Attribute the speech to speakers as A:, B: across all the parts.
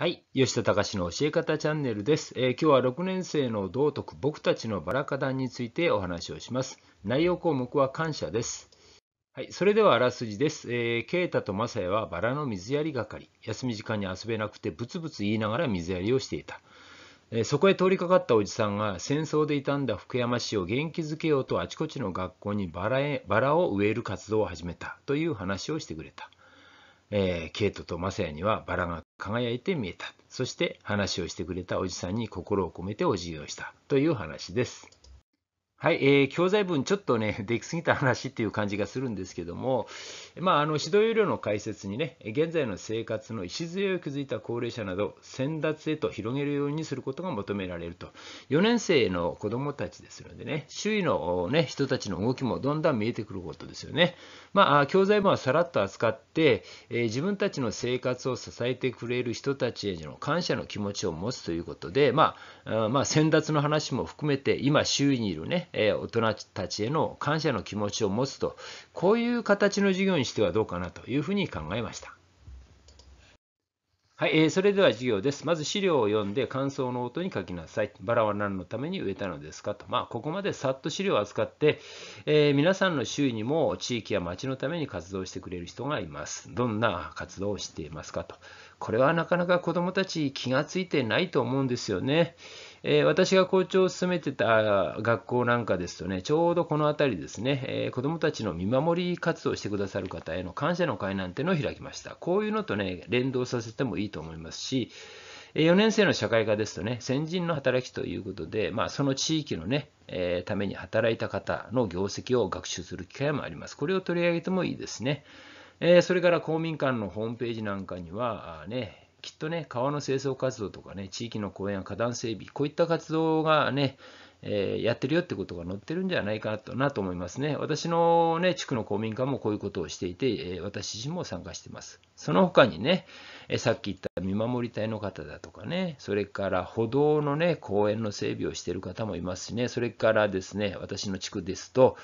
A: はい。吉田隆の教え方チャンネルです、えー、今日は6年生の道徳僕たちのバラ科団についてお話をします。内容項目は感謝です。はい。それではあらすじです。えー、ケイタとマサヤはバラの水やり係。休み時間に遊べなくてブツブツ言いながら水やりをしていた。えー、そこへ通りかかったおじさんが戦争で傷んだ福山市を元気づけようとあちこちの学校にバラへバラを植える活動を始めたという話をしてくれた。えー、ケイトとマサヤにはバラが輝いて見えた。そして話をしてくれたおじさんに心を込めてお辞儀をしたという話です。はい、えー、教材文ちょっとね、できすぎた話っていう感じがするんですけども、まあ、あの指導要領の解説にね、現在の生活の礎を築いた高齢者など、先達へと広げるようにすることが求められると。4年生の子どもたちですのでね、周囲の、ね、人たちの動きもどんどん見えてくることですよね。まあ、教材文はさらっと扱って、えー、自分たちの生活を支えてくれる人たちへの感謝の気持ちを持つということで、まあ、まあ、先達の話も含めて、今周囲にいるね、え大人たちへの感謝の気持ちを持つと、こういう形の授業にしてはどうかなというふうに考えました。はい、えー、それでは授業です。まず資料を読んで感想の音に書きなさい。バラは何のために植えたのですかと。まあ、ここまでさっと資料を扱って、えー、皆さんの周囲にも地域や町のために活動してくれる人がいます。どんな活動をしていますかと。これはなかなか子どもたち気がついてないと思うんですよね。えー、私が校長を務めてた学校なんかですとね、ちょうどこの辺りですね、えー、子どもたちの見守り活動してくださる方への感謝の会なんてのを開きました。こういうのとね、連動させてもいいと思いますし、4年生の社会科ですとね、先人の働きということで、まあ、その地域のね、えー、ために働いた方の業績を学習する機会もあります。これを取り上げてもいいですね。えー、それから公民館のホームページなんかには、ね、きっとね、川の清掃活動とかね、地域の公園や花壇整備、こういった活動がね、えー、やってるよってことが載ってるんじゃないかなと思いますね。私の、ね、地区の公民館もこういうことをしていて、え私自身も参加してます。その他にね、えさっき言った見守り隊の方だとかね、それから歩道のね、公園の整備をしている方もいますしね、それからですね、私の地区ですと、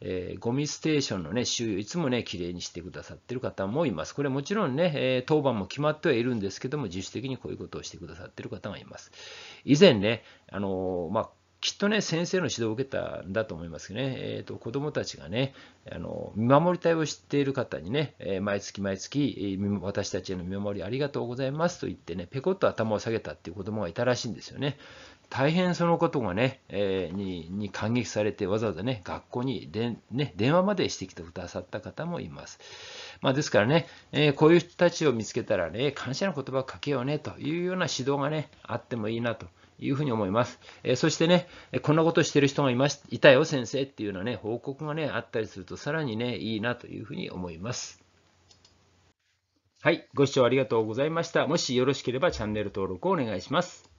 A: えー、ゴミステーションのね、周囲をいつもね、綺麗にしてくださってる方もいます。これもちろんね、えー、当番も決まってはいるんですけども、自主的にこういうことをしてくださってる方がいます。以前ね、あのー、まあきっとね、先生の指導を受けたんだと思いますね。えーと、子どもたちがねあの、見守り隊を知っている方にね、えー、毎月毎月、えー、私たちへの見守りありがとうございますと言ってね、ぺこっと頭を下げたっていう子どもがいたらしいんですよね。大変そのことがね、えー、にに感激されて、わざわざね、学校にで、ね、電話までしてきてくださった方もいます。まあ、ですからね、えー、こういう人たちを見つけたらね、感謝の言葉をかけようねというような指導がね、あってもいいなと。いうふうに思います。えそしてね、こんなことしてる人がいましいたよ、先生っていうようなね、報告がね、あったりすると、さらにね、いいなというふうに思います。はい、ご視聴ありがとうございました。もしよろしければチャンネル登録をお願いします。